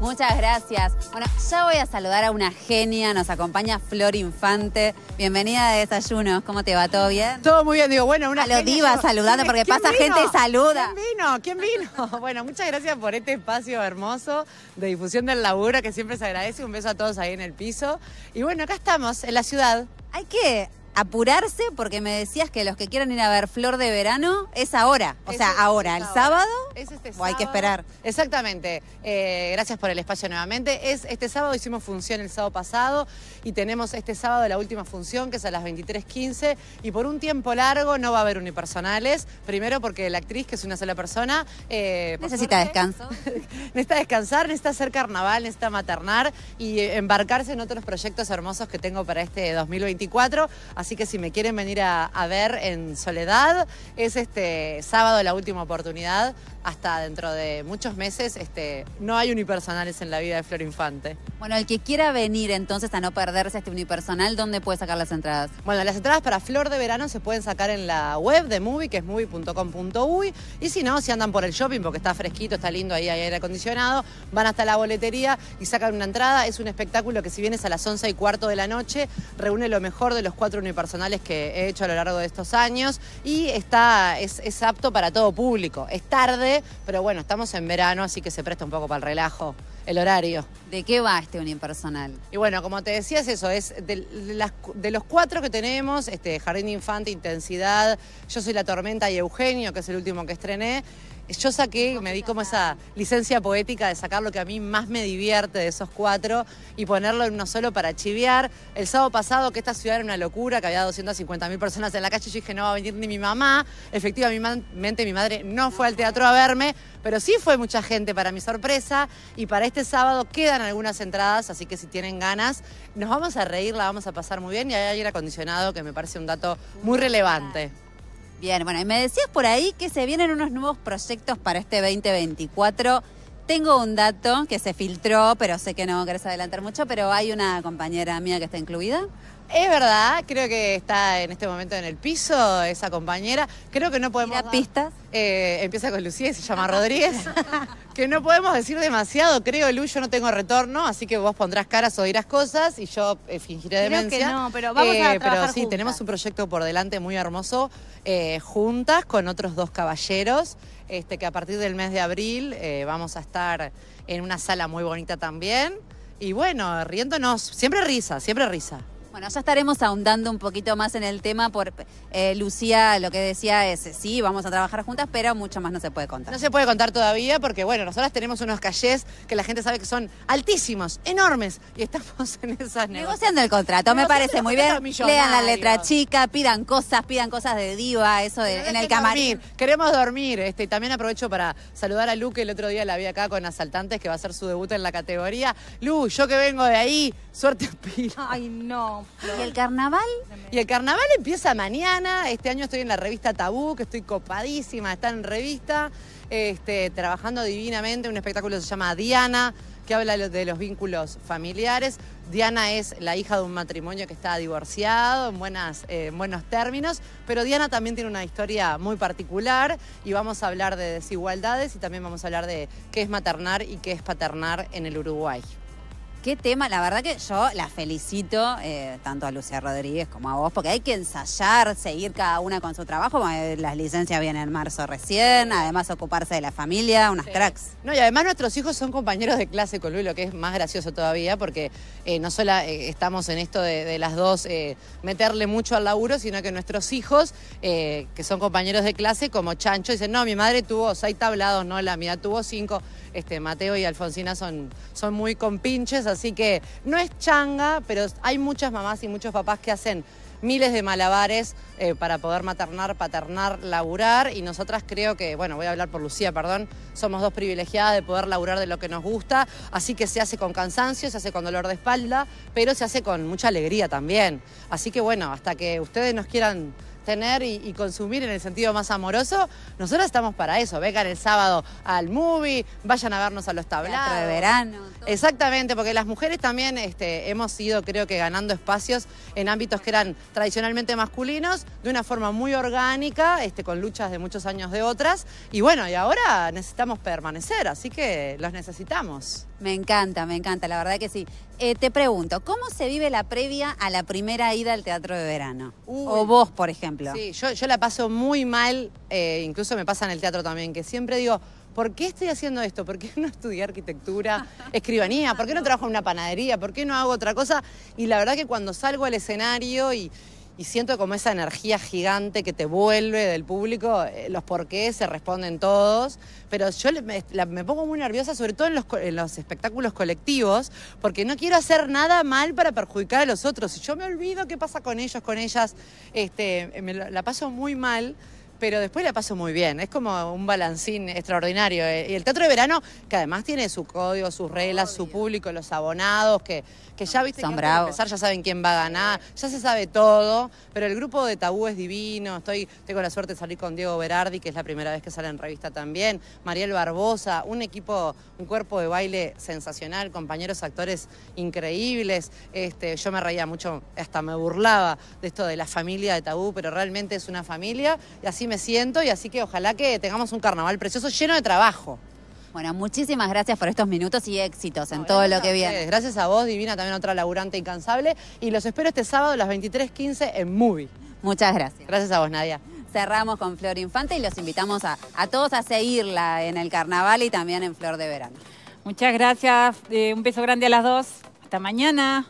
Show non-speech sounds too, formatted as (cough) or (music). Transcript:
Muchas gracias. Bueno, ya voy a saludar a una genia, nos acompaña Flor Infante. Bienvenida de Desayunos, ¿cómo te va? ¿Todo bien? Todo muy bien, digo, bueno, una a lo diva saludando porque pasa gente y saluda. ¿Quién vino? ¿Quién vino? (laughs) bueno, muchas gracias por este espacio hermoso de difusión del laburo que siempre se agradece. Un beso a todos ahí en el piso. Y bueno, acá estamos, en la ciudad. Hay que apurarse porque me decías que los que quieran ir a ver Flor de Verano es ahora, o sea, este ahora, el sábado. Este o hay que esperar. Exactamente. Eh, gracias por el espacio nuevamente. Es este sábado hicimos función el sábado pasado y tenemos este sábado la última función que es a las 23:15 y por un tiempo largo no va a haber unipersonales. Primero porque la actriz que es una sola persona eh, necesita descanso, (laughs) necesita descansar, necesita hacer carnaval, necesita maternar y embarcarse en otros proyectos hermosos que tengo para este 2024. Así que si me quieren venir a, ver en Soledad, es este sábado la última oportunidad. Hasta dentro de muchos meses, este, no hay unipersonales en la vida de Flor Infante. Bueno, el que quiera venir entonces a no perderse este unipersonal, ¿dónde puede sacar las entradas? Bueno, las entradas para Flor de Verano se pueden sacar en la web de Movie, que es movie.com.uy. Y si no, si andan por el shopping, porque está fresquito, está lindo, ahí hay aire acondicionado, van hasta la boletería y sacan una entrada. Es un espectáculo que si vienes a las 11 y cuarto de la noche, reúne lo mejor de los cuatro personales que he hecho a lo largo de estos años y está, es, apto para todo público. Es tarde, pero bueno, estamos en verano, así que se presta un poco para el relajo el horario. ¿De qué va este unipersonal? Y bueno, como te decías, eso es de, de, los cuatro que tenemos, este, Jardín de Infante, Intensidad, Yo soy la Tormenta y Eugenio, que es el último que estrené yo saqué, me di como esa licencia poética de sacar lo que a mí más me divierte de esos cuatro y ponerlo en uno solo para chiviar. El sábado pasado, que esta ciudad era una locura, que había 250.000 personas en la calle, yo dije, no va a venir ni mi mamá. Efectivamente, mi madre no fue al teatro a verme, pero sí fue mucha gente para mi sorpresa. Y para este sábado quedan algunas entradas, así que si tienen ganas, nos vamos a reír, la vamos a pasar muy bien y hay aire acondicionado, que me parece un dato muy relevante. Bien, bueno, y me decías por ahí que se vienen unos nuevos proyectos para este 2024. Tengo un dato que se filtró, pero sé que no querés adelantar mucho, pero hay una compañera mía que está incluida. Es verdad, creo que está en este momento en el piso esa compañera. Creo que no podemos. Dar, pistas? Eh, empieza con Lucía se llama Rodríguez. (laughs) que no podemos decir demasiado, creo, Lu. Yo no tengo retorno, así que vos pondrás caras o dirás cosas y yo fingiré eh, fingiré creo Que no, pero vamos a eh, trabajar Pero sí, tenemos un proyecto por delante muy hermoso, juntas con otros dos caballeros. Este, que a partir del mes de abril vamos a estar en una sala muy bonita también. Y bueno, riéndonos, siempre risa, siempre risa. Bueno, ya estaremos ahondando un poquito más en el tema por eh, Lucía, lo que decía es, sí, vamos a trabajar juntas, pero mucho más no se puede contar. No se puede contar todavía porque, bueno, nosotras tenemos unos calles que la gente sabe que son altísimos, enormes, y estamos en esas negociaciones. Negociando el contrato, me parece muy bien. Lean la letra chica, pidan cosas, pidan cosas de diva, eso en el camarín. Queremos dormir. Este, también aprovecho para saludar a Lu, que el otro día la vi acá con Asaltantes, que va a hacer su debut en la categoría. Lu, yo que vengo de ahí, Suerte Pilar! Ay, no. ¿Y el carnaval? Y el carnaval empieza mañana. Este año estoy en la revista Tabú, que estoy copadísima, está en revista, este, trabajando divinamente. Un espectáculo se llama Diana, que habla de los vínculos familiares. Diana es la hija de un matrimonio que está divorciado en, buenas, eh, en buenos términos, pero Diana también tiene una historia muy particular y vamos a hablar de desigualdades y también vamos a hablar de qué es maternar y qué es paternar en el Uruguay. Qué tema, la verdad que yo la felicito eh, tanto a Lucía Rodríguez como a vos, porque hay que ensayar, seguir cada una con su trabajo, las licencias vienen en marzo recién, además ocuparse de la familia, unas cracks. No, y además nuestros hijos son compañeros de clase con Luis, lo que es más gracioso todavía, porque eh, no solo eh, estamos en esto de, las dos meterle mucho al laburo, sino que nuestros hijos, que son compañeros de clase, como Chancho, dicen, no, mi madre tuvo seis tablados, no, la mía tuvo cinco. Este, Mateo y Alfonsina son, son muy compinches, así que no es changa, pero hay muchas mamás y muchos papás que hacen miles de malabares eh, para poder maternar, paternar, laburar. Y nosotras creo que, bueno, voy a hablar por Lucía, perdón, somos dos privilegiadas de poder laburar de lo que nos gusta. Así que se hace con cansancio, se hace con dolor de espalda, pero se hace con mucha alegría también. Así que bueno, hasta que ustedes nos quieran tener y, consumir en el sentido más amoroso, nosotros estamos para eso. Vengan el sábado al movie, vayan a vernos a los tablados. de verano. Exactamente, porque las mujeres también este, hemos ido, creo que, ganando espacios en ámbitos que eran tradicionalmente masculinos, de una forma muy orgánica, este, con luchas de muchos años de otras. Y bueno, y ahora necesitamos permanecer, así que los necesitamos. Me encanta, me encanta, la verdad que sí. Eh, te pregunto, ¿cómo se vive la previa a la primera ida al teatro de verano? O vos, por ejemplo. Sí, yo, la paso muy mal, eh, incluso me pasa en el teatro también, que siempre digo, ¿por qué estoy haciendo esto? ¿Por qué no estudié arquitectura, (laughs) escribanía? ¿Por qué no trabajo en una panadería? ¿Por qué no hago otra cosa? Y la verdad que cuando salgo al escenario y y siento como esa energía gigante que te vuelve del público, eh, los porqués se responden todos, pero yo me, pongo muy nerviosa, sobre todo en los, en los, espectáculos colectivos, porque no quiero hacer nada mal para perjudicar a los otros. y yo me olvido qué pasa con ellos, con ellas, este, me la paso muy mal pero después la paso muy bien. Es como un balancín extraordinario. Eh, y el teatro de verano, que además tiene su código, sus reglas, su público, los abonados, que, que ya viste que Empezar, ya saben quién va a ganar, ya se sabe todo. Pero el grupo de tabú es divino. Estoy, tengo la suerte de salir con Diego Berardi, que es la primera vez que sale en revista también. Mariel Barbosa, un equipo, un cuerpo de baile sensacional, compañeros actores increíbles. Este, yo me reía mucho, hasta me burlaba de esto de la familia de tabú, pero realmente es una familia. Y así me siento y así que ojalá que tengamos un carnaval precioso lleno de trabajo. Bueno, muchísimas gracias por estos minutos y éxitos en todo lo que viene. Gracias a vos, Divina, también otra laburante incansable. Y los espero este sábado a las 23.15 en MUBI. Muchas gracias. Gracias a vos, Nadia. Cerramos con Flor Infante y los invitamos a, todos a seguirla en el carnaval y también en Flor de Verano. Muchas gracias. Eh, un beso grande a las dos. Hasta mañana.